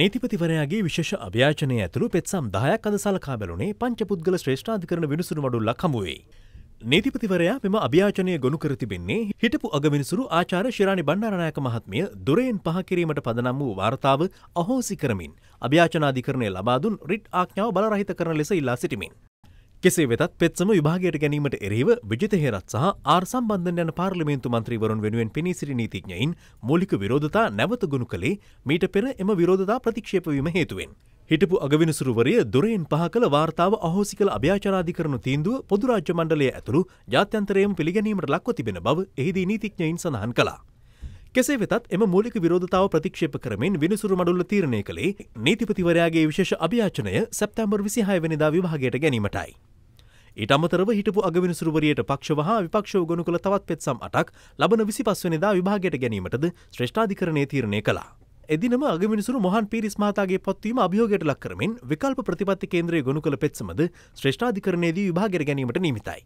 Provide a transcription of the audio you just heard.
නීතිපතිවරයාගේ විශෂ අභ්‍යාචනය ඇතුළු පෙත්සම් දායක් අද සලකා බැලුණේ පංචපුද්ගල ශ්‍රේෂ්ඨාධිකරන විනිසුරු වඩුල්ලක් හමුවේ. නීතිපතිවරයා මෙම අභ්‍යාචනය ගොනු කර තිබෙන්නේ හිටපු අගමිනිසුරු ආචාර ශිරාණි බණ්ඩාරනායක මහත්මිය දුරයෙන් පහකිරීමට පදනම් වූ වාර්තාව අහෝසි කරමින් අභ්‍යාචනාධිකරණය ලබා දුන් රිට් ආඥාව බලරහිත කරන ලෙස ඉල්ලා සිටිමින්. කෙසේ වෙතත් පෙත්සම විභාගයට ගැනීමට එරෙහිව විජිත හේරත් සහ ආර් සම්බන්ධන් යන පාර්ලිමේන්තු මන්ත්‍රීවරුන් වෙනුවෙන් පෙනී සිටි නීතිඥයින් මූලික විරෝධතා නැවත ගුණ කළේ මීට පෙර එම විරෝධතා ප්‍රතික්ෂේප වීම හේතුවෙන්. හිටපු අගවිනිසුරුවරිය දොරෙන් පහ කළ වාර්තාව අහෝසි කළ අභ්‍යාචරාධිකරණු තීන්දුව පොදුරාජ්‍ය මණ්ඩලය ඇතුළු ජාත්‍යන්තරයම පිළිගැනීමට ලක්ව තිබෙන බව එහිදී නීතිඥයින් සඳහන් කළා. කෙසේ වෙතත් එම මූලික විරෝධතාව ප්‍රතික්ෂේප කරමින් විනිසුරු මඩුල්ල තීරණය කළේ නීතිපතිවරයාගේ විශේෂ අභ්‍යාචනය සැප්තැම්බර් විසිහයවනිදා විභාගයට ගැනීමටයි. ඊට අමතරව හිටපු අගවිනිසුරුවරියට පක්ෂව හා විපක්ෂව ගොනු කළ තවත් පෙත්සම් අටක් ලබන විසි පස්වනිදා විභාගයට ගැනීමටද ශ්‍රෂ්ඨාධිකරණය තීරණය කළා. එදිනම අගමිනිසුරු මොහන් පිරිස් මහතාගේ පොත්වීම අභියෝගයට ලක් කරමින් විකල්ප ප්‍රතිපත්ති කේන්ද්‍රයේ ගොනු කළ පෙත්සමද ශ්‍රේෂ්ඨාධිකරණයේදී විභාගයට ගැනීමට නියමිතයි.